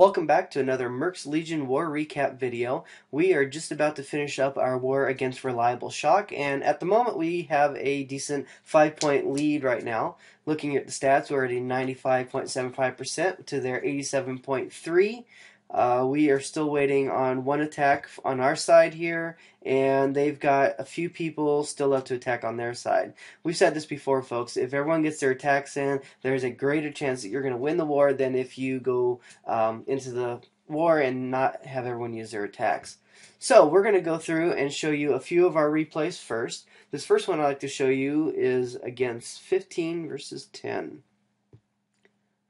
Welcome back to another Mercs Legion War Recap video. We are just about to finish up our war against Reliable Shock, and at the moment we have a decent 5-point lead right now. Looking at the stats, we're at 95.75% to their 87.3. Uh, we are still waiting on one attack on our side here, and they've got a few people still left to attack on their side. We've said this before, folks. If everyone gets their attacks in, there's a greater chance that you're going to win the war than if you go um, into the war and not have everyone use their attacks. So we're going to go through and show you a few of our replays first. This first one I'd like to show you is against 15 versus 10.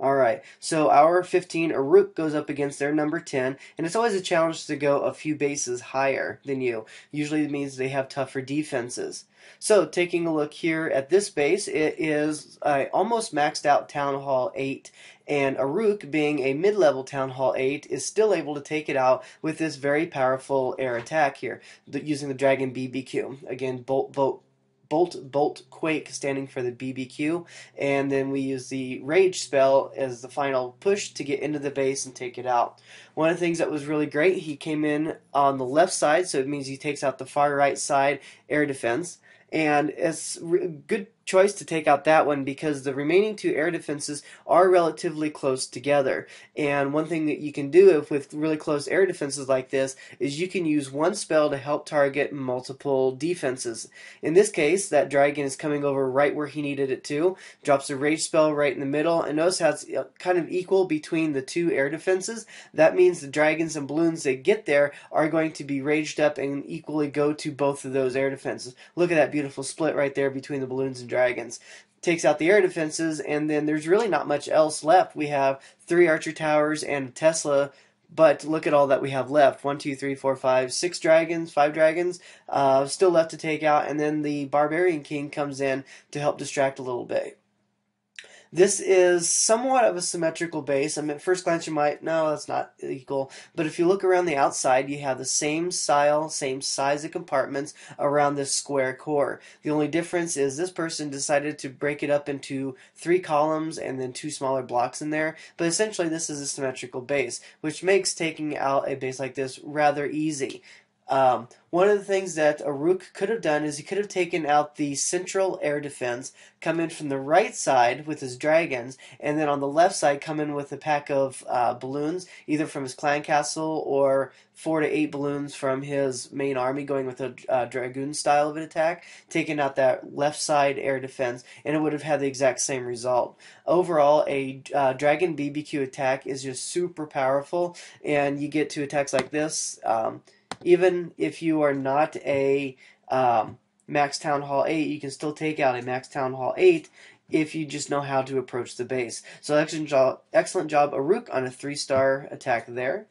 All right, so our 15, a rook goes up against their number 10, and it's always a challenge to go a few bases higher than you. Usually it means they have tougher defenses. So taking a look here at this base, it is uh, almost maxed out Town Hall 8, and a rook, being a mid-level Town Hall 8, is still able to take it out with this very powerful air attack here, using the Dragon BBQ. Again, bolt, bolt, Bolt Bolt Quake, standing for the BBQ, and then we use the Rage spell as the final push to get into the base and take it out. One of the things that was really great, he came in on the left side, so it means he takes out the far right side air defense, and it's good choice to take out that one because the remaining two air defenses are relatively close together. And one thing that you can do with really close air defenses like this is you can use one spell to help target multiple defenses. In this case, that dragon is coming over right where he needed it to, drops a rage spell right in the middle, and notice how it's uh, kind of equal between the two air defenses. That means the dragons and balloons that get there are going to be raged up and equally go to both of those air defenses. Look at that beautiful split right there between the balloons and dragons dragons. Takes out the air defenses, and then there's really not much else left. We have three archer towers and Tesla but look at all that we have left. One, two, three, four, five, six dragons, five dragons, uh, still left to take out, and then the Barbarian King comes in to help distract a little bit. This is somewhat of a symmetrical base. I mean, at first glance, you might, no, that's not equal. But if you look around the outside, you have the same style, same size of compartments around this square core. The only difference is this person decided to break it up into three columns and then two smaller blocks in there. But essentially, this is a symmetrical base, which makes taking out a base like this rather easy. Um, one of the things that Aruk could have done is he could have taken out the central air defense, come in from the right side with his dragons, and then on the left side come in with a pack of uh, balloons, either from his clan castle or four to eight balloons from his main army, going with a uh, dragoon style of an attack, taking out that left side air defense, and it would have had the exact same result. Overall, a uh, dragon BBQ attack is just super powerful, and you get to attacks like this. Um, even if you are not a um, Max Town Hall 8, you can still take out a Max Town Hall 8 if you just know how to approach the base. So excellent job, excellent job Aruk on a three-star attack there.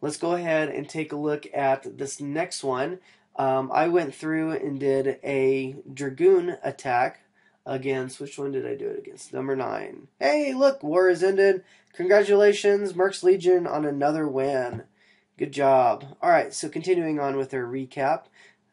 Let's go ahead and take a look at this next one. Um, I went through and did a Dragoon attack against, which one did I do it against? Number 9. Hey, look, war is ended. Congratulations, Merc's Legion on another win. Good job. All right, so continuing on with our recap.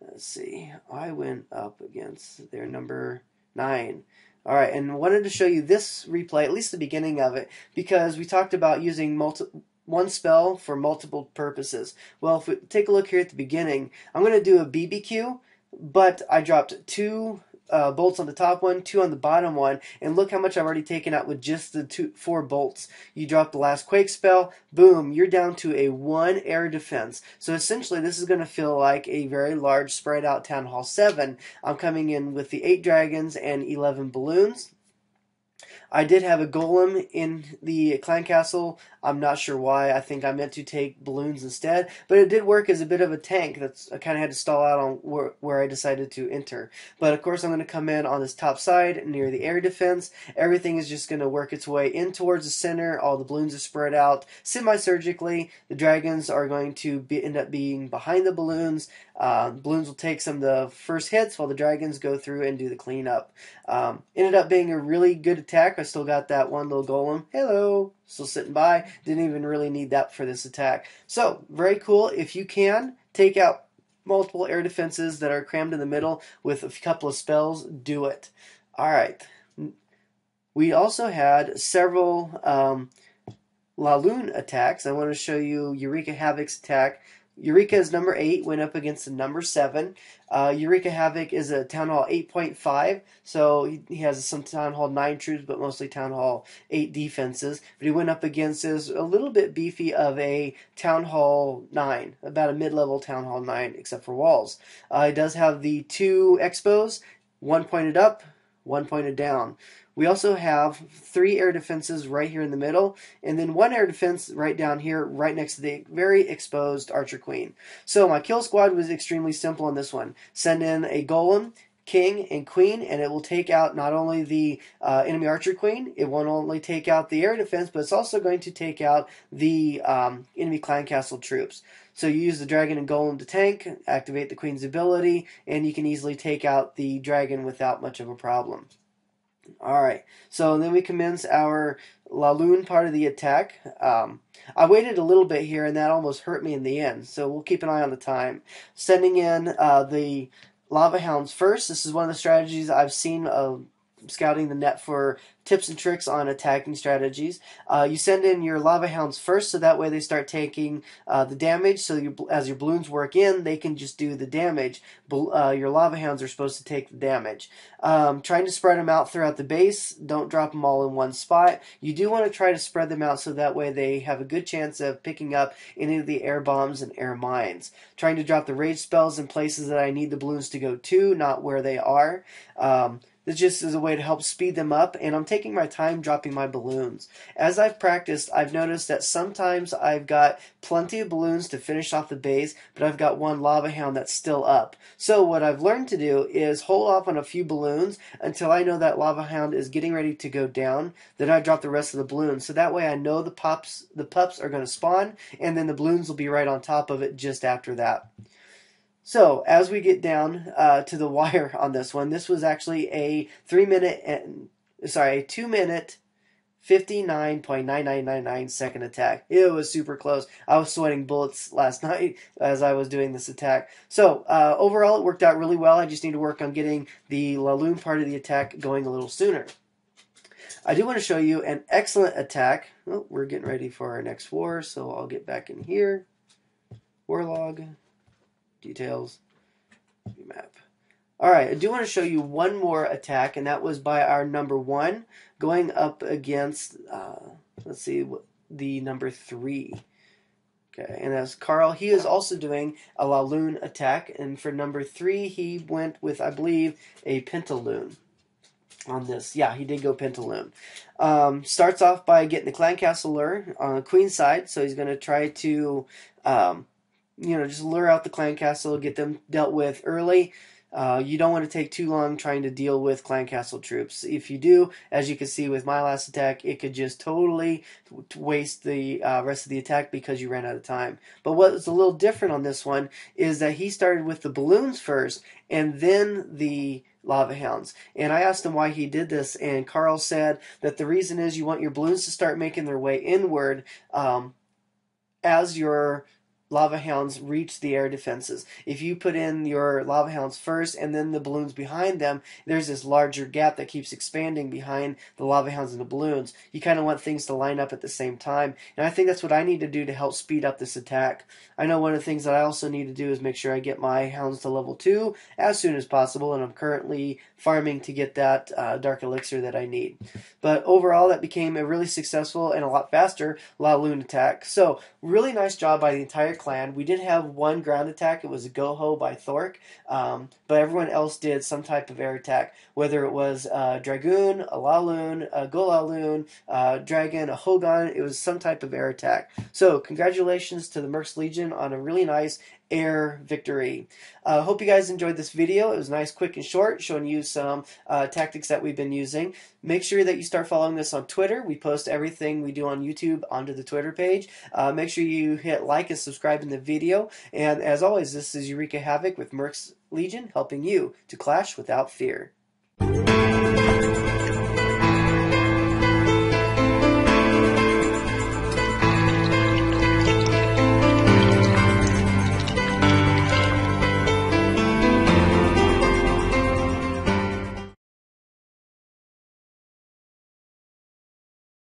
Let's see. I went up against their number nine. All right, and wanted to show you this replay, at least the beginning of it, because we talked about using multi one spell for multiple purposes. Well, if we take a look here at the beginning, I'm going to do a BBQ, but I dropped two uh, bolts on the top one, two on the bottom one, and look how much I've already taken out with just the two, four bolts. You drop the last quake spell, boom, you're down to a one air defense. So essentially, this is going to feel like a very large spread out Town Hall 7. I'm coming in with the eight dragons and 11 balloons, I did have a golem in the clan castle. I'm not sure why. I think I meant to take balloons instead, but it did work as a bit of a tank. That's I kind of had to stall out on where, where I decided to enter. But of course, I'm going to come in on this top side near the air defense. Everything is just going to work its way in towards the center. All the balloons are spread out semi-surgically. The dragons are going to be, end up being behind the balloons. Uh, balloons will take some of the first hits while the dragons go through and do the cleanup. Um, ended up being a really good attack I still got that one little golem. Hello. Still sitting by. Didn't even really need that for this attack. So, very cool. If you can, take out multiple air defenses that are crammed in the middle with a couple of spells, do it. All right. We also had several um, Laloon attacks. I want to show you Eureka Havoc's attack Eureka is number eight, went up against the number seven. Uh, Eureka Havoc is a Town Hall 8.5, so he, he, has some Town Hall 9 troops, but mostly Town Hall 8 defenses. But he went up against is a little bit beefy of a Town Hall 9, about a mid level Town Hall 9, except for walls. Uh, he does have the two expos, one pointed up, one pointed down. We also have three air defenses right here in the middle, and then one air defense right down here, right next to the very exposed Archer Queen. So my kill squad was extremely simple on this one. Send in a Golem, king and queen, and it will take out not only the uh, enemy archer queen, it won't only take out the air defense, but it's also going to take out the um, enemy clan castle troops. So you use the dragon and golem to tank, activate the queen's ability, and you can easily take out the dragon without much of a problem. All right. So then we commence our Laloon part of the attack. Um, I waited a little bit here, and that almost hurt me in the end. So we'll keep an eye on the time. Sending in uh, the Lava Hounds first. This is one of the strategies I've seen of scouting the net for tips and tricks on attacking strategies. Uh, you send in your lava hounds first, so that way they start taking uh, the damage. So you, as your balloons work in, they can just do the damage. Uh, your lava hounds are supposed to take the damage. Um, trying to spread them out throughout the base. Don't drop them all in one spot. You do want to try to spread them out so that way they have a good chance of picking up any of the air bombs and air mines. Trying to drop the rage spells in places that I need the balloons to go to, not where they are. Um, this just is a way to help speed them up, and I'm taking my time dropping my balloons. As I've practiced, I've noticed that sometimes I've got plenty of balloons to finish off the base, but I've got one lava hound that's still up. So what I've learned to do is hold off on a few balloons until I know that lava hound is getting ready to go down. Then I drop the rest of the balloons, so that way I know the the pups are going to spawn, and then the balloons will be right on top of it just after that. So, as we get down uh, to the wire on this one, this was actually a three minute and sorry, two minute 59.9999 second attack. It was super close. I was sweating bullets last night as I was doing this attack. So, uh, overall, it worked out really well. I just need to work on getting the Laloon part of the attack going a little sooner. I do want to show you an excellent attack. Oh, we're getting ready for our next war, so I'll get back in here. Warlog. Details. Map. All right, I do want to show you one more attack, and that was by our number one going up against, uh, let's see, the number three. Okay, and as Carl, he is also doing a Laloon attack, and for number three, he went with, I believe, a Pentaloon on this. Yeah, he did go Pentaloon. Um, starts off by getting the Clan Castle lure on the queen side, so he's going to try to um, you know, just lure out the clan castle, get them dealt with early. Uh, you don't want to take too long trying to deal with clan castle troops. If you do, as you can see with my last attack, it could just totally waste the uh, rest of the attack because you ran out of time. But what was a little different on this one is that he started with the balloons first and then the lava hounds. And I asked him why he did this, and Carl said that the reason is you want your balloons to start making their way inward um, as your lava hounds reach the air defenses. If you put in your lava hounds first and then the balloons behind them, there's this larger gap that keeps expanding behind the lava hounds and the balloons. You kind of want things to line up at the same time, and I think that's what I need to do to help speed up this attack. I know one of the things that I also need to do is make sure I get my hounds to level 2 as soon as possible, and I'm currently farming to get that uh, dark elixir that I need. But overall, that became a really successful and a lot faster La Loon attack. So, really nice job by the entire clan. We did have one ground attack. It was a Goho by Thork, um, but everyone else did some type of air attack, whether it was a uh, Dragoon, a Laloon, a Golaloon, a uh, Dragon, a Hogan. It was some type of air attack. So congratulations to the Mercs Legion on a really nice air victory. Uh, hope you guys enjoyed this video. It was nice, quick, and short, showing you some uh, tactics that we've been using. Make sure that you start following us on Twitter. We post everything we do on YouTube onto the Twitter page. Uh, make sure you hit like and subscribe in the video. And as always, this is Eureka Havoc with Merc's Legion, helping you to clash without fear.